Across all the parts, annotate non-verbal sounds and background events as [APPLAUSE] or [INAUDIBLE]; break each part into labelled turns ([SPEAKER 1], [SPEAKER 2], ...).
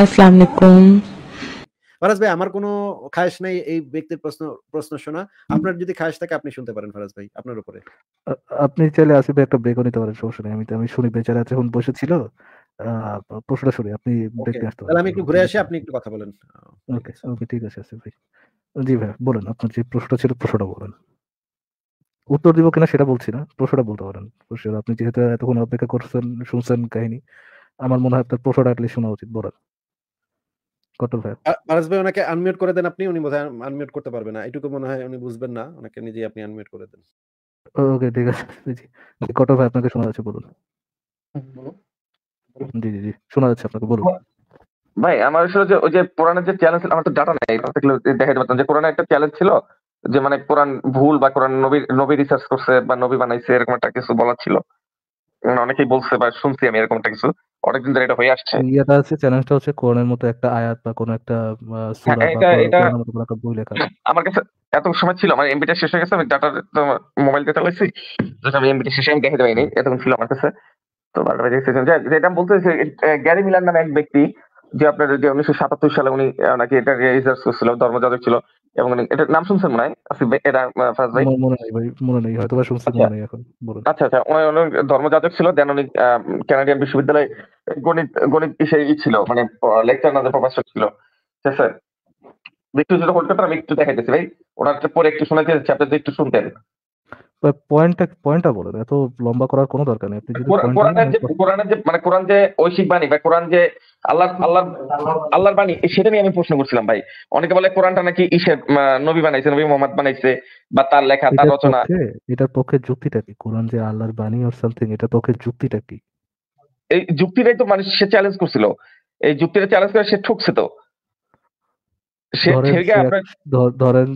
[SPEAKER 1] আসসালামু
[SPEAKER 2] ফারাজ ভাই আমার কোনো নাই এই ব্যক্তির প্রশ্ন প্রশ্ন শোনা আপনার যদি খায়স থাকে আপনি শুনতে পারেন ফারাজ ভাই আপনার উপরে
[SPEAKER 1] আপনি চাইলে ভাই একটা নিতে পারেন সমস্যা নেই আমি আমি শুনি বেচারা প্রশ্নটা শুনি আপনি ব্রেক আসতে
[SPEAKER 2] তাহলে আমি একটু ঘুরে আসি আপনি একটু কথা বলেন
[SPEAKER 1] ওকে ওকে ঠিক আছে ভাই জি ভাই বলেন আপনার যে প্রশ্নটা ছিল প্রশ্নটা বলেন উত্তর দিব কিনা সেটা বলছি না প্রশ্নটা বলতে পারেন প্রশ্ন আপনি যেহেতু এতক্ষণ অপেক্ষা করছেন শুনছেন কাহিনী আমার মনে হয় আপনার প্রশ্নটা অ্যাটলিস্ট শোনা উচিত বলেন ভাই
[SPEAKER 2] ভাই ওনাকে আনমিউট করে দেন আপনি উনি বোধহয় আনমিউট করতে পারবে না এটুকু মনে হয় উনি বুঝবেন না ওনাকে নিজেই আপনি আনমিউট করে দেন
[SPEAKER 1] ওকে ঠিক আছে জি ভাই আপনাকে শোনা যাচ্ছে বলুন জি জি জি শোনা যাচ্ছে আপনাকে বলুন
[SPEAKER 3] ভাই আমার আসলে যে ওই যে কোরআনের যে চ্যালেঞ্জ আমার তো ডাটা নেই দেখাতে পারতাম যে কোরআনের একটা চ্যালেঞ্জ ছিল যে মানে কোরআন ভুল বা কোরআন নবী নবী রিসার্চ করছে বা নবী বানাইছে এরকম একটা কিছু বলা ছিল অনেকেই বলছে বা শুনছি আমি এরকম একটা কিছু অনেকদিন ধরে এটা হয়ে আসছে
[SPEAKER 1] ইয়াটা আছে চ্যালেঞ্জটা হচ্ছে কোরআনের মতো একটা আয়াত বা কোনো একটা সূরা হ্যাঁ, বা কোরআনের মতো কোনো একটা বই লেখা
[SPEAKER 3] আমার কাছে এত সময় ছিল আমার এমবিটা শেষ হয়ে গেছে আমি ডাটা মোবাইল দিয়ে চালাইছি যেটা আমি এমবিটা শেষ আমি দেখাতে পাইনি এতক্ষণ ছিল আমার কাছে তো বারবার দেখছি যেটা আমি বলতে গ্যারি মিলার নামে এক ব্যক্তি যে আপনার যে উনিশশো সাতাত্তর সালে উনি নাকি এটা রিসার্চ করছিল ধর্মযাজক ছিল এবং এটার নাম শুনছেন মনে হয় এটা ফাজ ভাই
[SPEAKER 1] মনে নাই ভাই মনে নাই হয়তো শুনছেন মনে আচ্ছা। নাই এখন
[SPEAKER 3] আচ্ছা আচ্ছা উনি অনেক ধর্মযাজক ছিল দেন উনি কানাডিয়ান বিশ্ববিদ্যালয়ে গণিত গণিত বিষয়ে ছিল মানে লেকচার না প্রফেসর ছিল ঠিক আছে একটু যেটা হোল্ড করতে আমি একটু দেখাইতেছি ভাই ওনার পরে একটু শোনাতে চাচ্ছি আপনি একটু শুনতেন
[SPEAKER 1] পয়েন্টটা পয়েন্টটা বলেন এত লম্বা করার কোনো দরকার নেই আপনি যদি মানে
[SPEAKER 3] কোরআনের যে মানে কোরআন যে ঐশিক বাণী বা কোরআন যে আল্লাহ আল্লাহ আল্লাহর বাণী সেটা নিয়ে আমি প্রশ্ন করছিলাম ভাই অনেকে বলে কোরআনটা নাকি ইসের নবী বানাইছে নবী মোহাম্মদ বানাইছে বা তার লেখা তার রচনা
[SPEAKER 1] এটার পক্ষে যুক্তিটা কি কোরআন যে আল্লাহর বাণী অর সামথিং এটার পক্ষে যুক্তিটা কি
[SPEAKER 3] এই যুক্তিটাই তো মানুষ সে চ্যালেঞ্জ করছিল এই যুক্তিটা চ্যালেঞ্জ করে সে ঠুকছে তো
[SPEAKER 1] ধরেন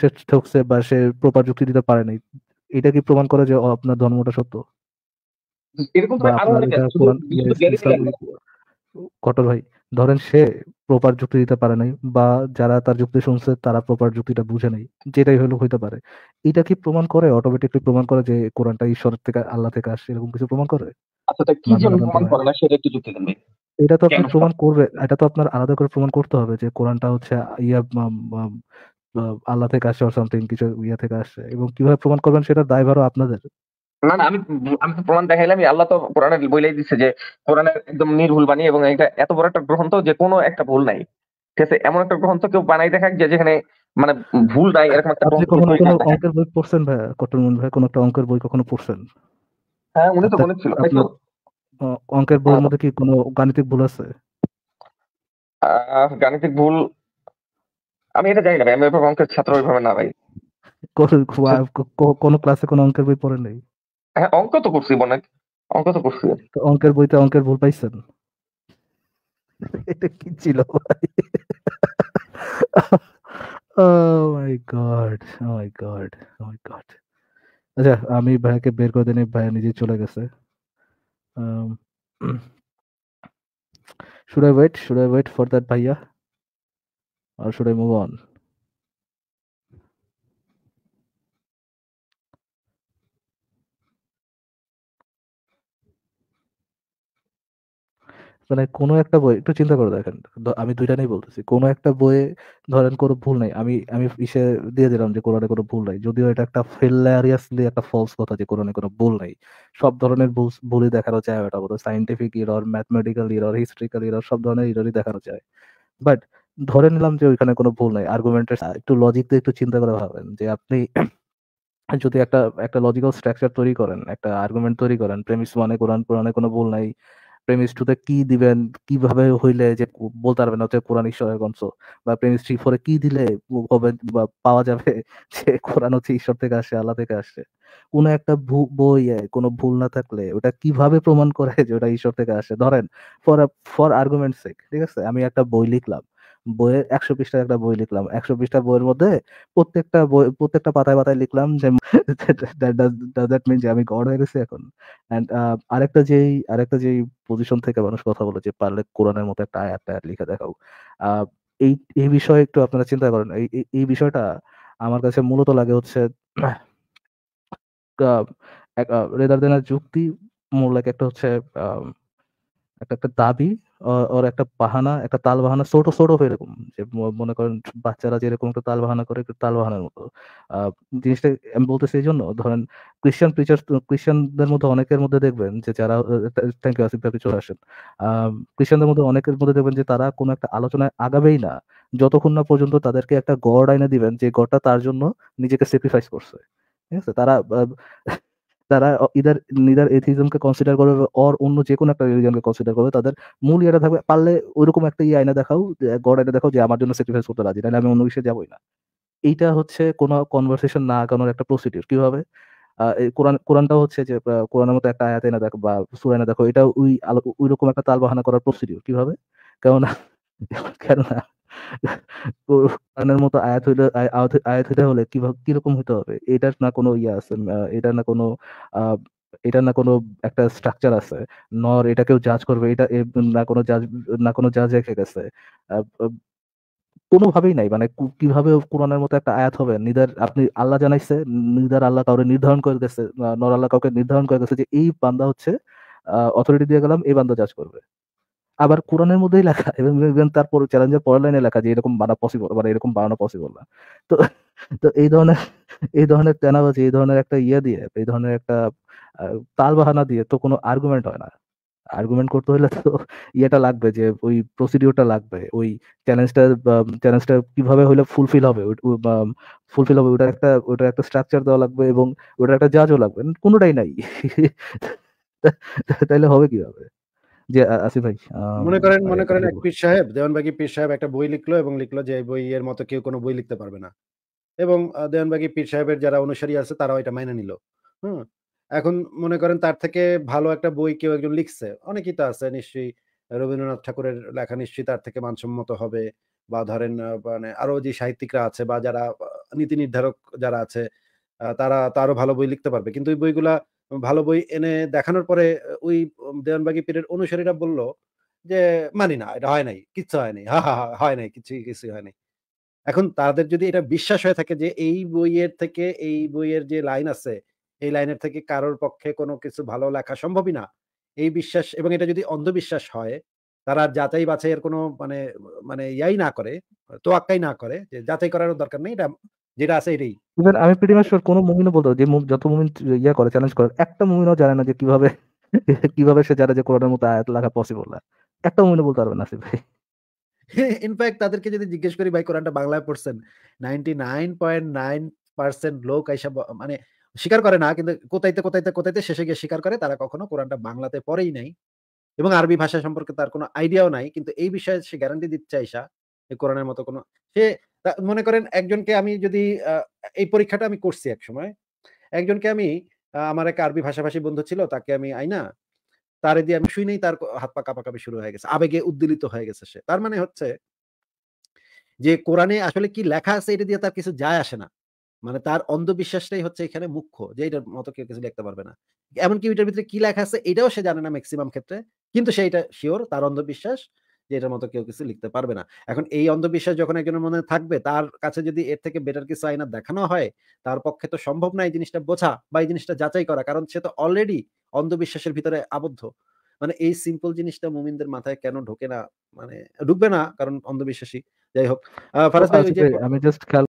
[SPEAKER 1] সে ঠকছে বা সে প্রপার যুক্তি দিতে পারে নাই এটা কি প্রমাণ করে যে আপনার ধর্মটা সত্য এরকম ভাই ধরেন সে প্রপার যুক্তি দিতে পারে নাই বা যারা তার যুক্তি শুনছে তারা প্রপার যুক্তিটা বুঝে নাই যেটাই হলো হইতে পারে এটা কি প্রমাণ করে অটোমেটিকলি প্রমাণ করে যে কোরআনটা ঈশ্বর থেকে আল্লাহ থেকে আসছে এরকম কিছু প্রমাণ করে এটা তো আপনি প্রমাণ করবে এটা তো আপনার আলাদা করে প্রমাণ করতে হবে যে কোরআনটা হচ্ছে ইয়া আল্লাহ থেকে আসছে অর সামথিং কিছু ইয়া থেকে আসছে এবং কিভাবে প্রমাণ করবেন সেটা দায়ভারও আপনাদের
[SPEAKER 3] না না আমি আমি তো প্রমাণ দেখাইলাম আল্লাহ তো কোরআনের বইলাই দিচ্ছে যে কোরআনের একদম নির্ভুল বাণী এবং এটা এত বড় একটা গ্রন্থ যে কোনো একটা ভুল নাই ঠিক আছে এমন একটা গ্রন্থ কেউ বানাই দেখাক যে যেখানে মানে ভুল নাই এরকম একটা অঙ্কের
[SPEAKER 1] বই পড়ছেন ভাই মন ভাই কোন একটা অঙ্কের বই কখনো পড়ছেন
[SPEAKER 3] হ্যাঁ উনি তো আচ্ছা, বলেছিল
[SPEAKER 1] অঙ্কের বইয়ের আচ্ছা। মধ্যে কি কোনো গাণিতিক ভুল আছে
[SPEAKER 3] গাণিতিক ভুল আমি এটা জানি না ভাই আমি অঙ্কের ছাত্র ওইভাবে না ভাই
[SPEAKER 1] কোন ক্লাসে কোনো অঙ্কের বই পড়ে নাই
[SPEAKER 3] হ্যাঁ অঙ্ক তো করছি অনেক অঙ্ক তো করছি
[SPEAKER 1] অঙ্কের বইতে অঙ্কের ভুল পাইছেন
[SPEAKER 3] এটা কি ছিল ভাই
[SPEAKER 1] ও মাই গড ও মাই আচ্ছা আমি ভাইকে বের করে দিই ভাইয়া নিজে চলে গেছে should I wait should I wait for that ভাইয়া আর should I move অন মানে কোনো একটা বই একটু চিন্তা করে দেখেন আমি দুইটা নেই বলতেছি কোনো একটা বইয়ে ধরেন কোনো ভুল নাই আমি আমি ইসে দিয়ে দিলাম যে কোরআনে কোনো ভুল নাই যদিও এটা একটা ফেলারিয়াসলি একটা ফলস কথা যে কোরআনে কোনো ভুল নাই সব ধরনের ভুল ভুলই দেখানো যায় ওটা বলতে scientific error mathematical error historical error সব ধরনের ইররই দেখানো যায় বাট ধরে নিলাম যে ওইখানে কোনো ভুল নাই আর্গুমেন্টের একটু লজিক দিয়ে একটু চিন্তা করে ভাবেন যে আপনি [CLEARS THROAT] যদি একটা একটা লজিক্যাল স্ট্রাকচার তৈরি করেন একটা আর্গুমেন্ট তৈরি করেন প্রেমিস মানে কোরআন কোরআনে কোনো ভুল নাই প্রেমিস কি দিবেন কিভাবে হইলে যে বলতে পারবেন না কোরআন ঈশ্বরের গ্রন্থ বা প্রেমিস্ট্রি থ্রি ফোরে কি দিলে হবে বা পাওয়া যাবে [LAUGHS] যে কোরআন হচ্ছে ঈশ্বর থেকে আসে আল্লাহ থেকে আসে কোনো একটা বই কোনো ভুল না থাকলে ওটা কিভাবে প্রমাণ করে যে ওটা ঈশ্বর থেকে আসে ধরেন ফর ফর আর্গুমেন্ট সেক ঠিক আছে আমি একটা বই লিখলাম বইয়ের একশো পৃষ্ঠার একটা বই লিখলাম একশো পৃষ্ঠার বইয়ের মধ্যে প্রত্যেকটা বই প্রত্যেকটা পাতায় পাতায় লিখলাম যে দ্যাট [LAUGHS] মিন যে আমি গড হয়ে গেছি এখন অ্যান্ড আরেকটা যেই আরেকটা যেই পজিশন থেকে মানুষ কথা বলে যে পারলে কোরআনের মতো একটা আয়াত আয়াত লিখে দেখাও এই এই বিষয়ে একটু আপনারা চিন্তা করেন এই এই বিষয়টা আমার কাছে মূলত লাগে হচ্ছে রেদার দেনার যুক্তি মূল একটা হচ্ছে একটা একটা দাবি ওর একটা বাহানা একটা তাল বাহানা ছোট ছোট এরকম যে মনে করেন বাচ্চারা যেরকম একটা তাল বাহানা করে তাল বাহানার মতো জিনিসটা আমি বলতেছি এই জন্য ধরেন ক্রিশ্চিয়ান প্রিচার ক্রিশ্চিয়ানদের মধ্যে অনেকের মধ্যে দেখবেন যে যারা থ্যাংক ইউ আসিফ চলে আসেন ক্রিশ্চিয়ানদের মধ্যে অনেকের মধ্যে দেখবেন যে তারা কোনো একটা আলোচনায় আগাবেই না যতক্ষণ না পর্যন্ত তাদেরকে একটা গড় আইনে দিবেন যে গড়টা তার জন্য নিজেকে স্যাক্রিফাইস করছে ঠিক আছে তারা তারা ইদার নিদার এথিজমকে কনসিডার করবে অর অন্য যে কোনো একটা রিলিজনকে কনসিডার করবে তাদের মূল ইয়েটা থাকবে পারলে ওইরকম একটা ইয়ে আয়না দেখাও গড আয়না দেখাও যে আমার জন্য স্যাক্রিফাইস করতে রাজি নাহলে আমি অন্য বিষয়ে যাবোই না এইটা হচ্ছে কোনো কনভারসেশন না আগানোর একটা প্রসিডিউর কিভাবে কোরআন কোরআনটা হচ্ছে যে কোরআনের মতো একটা আয়াত এনে দেখো বা সুরা এনে দেখো এটা ওই ওই রকম একটা তাল বাহানা করার প্রসিডিউর কিভাবে কেননা কেননা কোরআনের মতো আয়াত হইলে আয়াত হইতে হলে কিভাবে কিরকম হইতে হবে এটার না কোনো ইয়ে আছে এটা না কোনো এটা না কোনো একটা স্ট্রাকচার আছে নর এটা কেউ জাজ করবে এটা না কোনো জাজ না কোনো জাজ রেখে গেছে কোনোভাবেই নাই মানে কিভাবে কোরআনের মতো একটা আয়াত হবে নিদার আপনি আল্লাহ জানাইছে নিদার আল্লাহ কাউকে নির্ধারণ করে গেছে নর আল্লাহ কাউকে নির্ধারণ করে গেছে যে এই বান্দা হচ্ছে অথরিটি দিয়ে গেলাম এই বান্দা জাজ করবে আবার কোরআনের মধ্যেই লেখা এবং তারপর চ্যালেঞ্জের পরের লাইনে লেখা যে এরকম বানা পসিবল বা মানে এরকম বানানো পসিবল না তো তো এই ধরনের এই ধরনের তেনাবাজি এই ধরনের একটা ইয়ে দিয়ে এই ধরনের একটা তাল বাহানা দিয়ে তো কোনো আর্গুমেন্ট হয় না আর্গুমেন্ট করতে হলে তো ইয়েটা লাগবে যে ওই প্রসিডিওরটা লাগবে ওই চ্যালেঞ্জটা চ্যালেঞ্জটা কিভাবে হলে ফুলফিল হবে ফুলফিল হবে ওটার একটা ওটার একটা স্ট্রাকচার দেওয়া লাগবে এবং ওটার একটা জাজও লাগবে কোনোটাই নাই [LAUGHS] তাইলে হবে কিভাবে জি আসিফ ভাই মনে করেন মনে করেন এক পীর
[SPEAKER 2] সাহেব দেওয়ানবাগি পীর সাহেব একটা বই লিখলো এবং লিখলো যে এই বইয়ের মতো কেউ কোনো বই লিখতে পারবে না এবং দেওয়ানবাগি পীর সাহেবের যারা অনুসারী আছে তারাও এটা মাইনে নিল হুম এখন মনে করেন তার থেকে ভালো একটা বই কেউ একজন লিখছে অনেকই তো আছে নিশ্চয়ই রবীন্দ্রনাথ ঠাকুরের লেখা নিশ্চয়ই তার থেকে মানসম্মত হবে বা ধরেন মানে আরো যে সাহিত্যিকরা আছে বা যারা নীতি নির্ধারক যারা আছে তারা তারও ভালো বই লিখতে পারবে কিন্তু বইগুলা ভালো বই এনে দেখানোর পরে ওই দেওয়ানবাগি পীরের অনুসারীরা বলল যে মানি না এটা হয় নাই কিচ্ছু হয় নাই হা হা হয় নাই কিছু কিছু হয় নাই এখন তাদের যদি এটা বিশ্বাস হয়ে থাকে যে এই বইয়ের থেকে এই বইয়ের যে লাইন আছে এই লাইনের থেকে কারোর পক্ষে কোনো কিছু ভালো লেখা সম্ভবই না এই বিশ্বাস এবং এটা যদি অন্ধবিশ্বাস হয় তারা যাচাই বাছাইয়ের কোনো মানে মানে ইয়াই না করে তো তোয়াক্কাই না করে যে যাচাই করারও দরকার নেই এটা যেটা আছে এটাই
[SPEAKER 1] ইভেন আমি প্রিটি মাচ কোন মুমিনও বলতো যে যত মুমিন ইয়া করে চ্যালেঞ্জ করে একটা মুমিনও জানে না যে কিভাবে [LAUGHS] কিভাবে সে জানে যে কোরআনের মতো আয়াত লাগা পসিবল না একটা মুমিনও বলতে পারবে না সে ভাই
[SPEAKER 2] ইনফ্যাক্ট [LAUGHS] তাদেরকে যদি জিজ্ঞেস করি ভাই কোরআনটা বাংলায় পড়ছেন 99.9% লোক আইসা মানে স্বীকার করে না কিন্তু কোথাইতে কোথাইতে কোথাইতে শেষে গিয়ে স্বীকার করে তারা কখনো কোরআনটা বাংলাতে পড়েই নাই এবং আরবি ভাষা সম্পর্কে তার কোনো আইডিয়াও নাই কিন্তু এই বিষয়ে সে গ্যারান্টি দিচ্ছে আইসা কোরআনের মতো কোনো সে মনে করেন একজনকে আমি যদি এই পরীক্ষাটা আমি করছি এক সময় একজনকে আমি আমার এক আরবি ভাষাভাষী বন্ধু ছিল তাকে আমি আইনা তার দিয়ে আমি শুই নেই তার হাত পা কাঁপাকাঁপি শুরু হয়ে গেছে আবেগে উদ্দিলিত হয়ে গেছে সে তার মানে হচ্ছে যে কোরআনে আসলে কি লেখা আছে এটা দিয়ে তার কিছু যায় আসে না মানে তার অন্ধবিশ্বাসটাই হচ্ছে এখানে মুখ্য যে এটার মতো কেউ কিছু লিখতে পারবে না এমনকি ওইটার ভিতরে কি লেখা আছে এটাও সে জানে না ম্যাক্সিমাম ক্ষেত্রে কিন্তু সে এটা শিওর তার অন্ধবিশ্বাস যে এটার মতো কেউ কিছু লিখতে পারবে না এখন এই অন্ধবিশ্বাস যখন একজনের মনে থাকবে তার কাছে যদি এর থেকে বেটার কিছু আইনা দেখানো হয় তার পক্ষে তো সম্ভব না এই জিনিসটা বোঝা বা এই জিনিসটা যাচাই করা কারণ সে তো অলরেডি অন্ধবিশ্বাসের ভিতরে আবদ্ধ মানে এই সিম্পল জিনিসটা মুমিনদের মাথায় কেন ঢোকে না মানে ঢুকবে না কারণ অন্ধবিশ্বাসী যাই হোক আচ্ছা,
[SPEAKER 1] আমি জাস্ট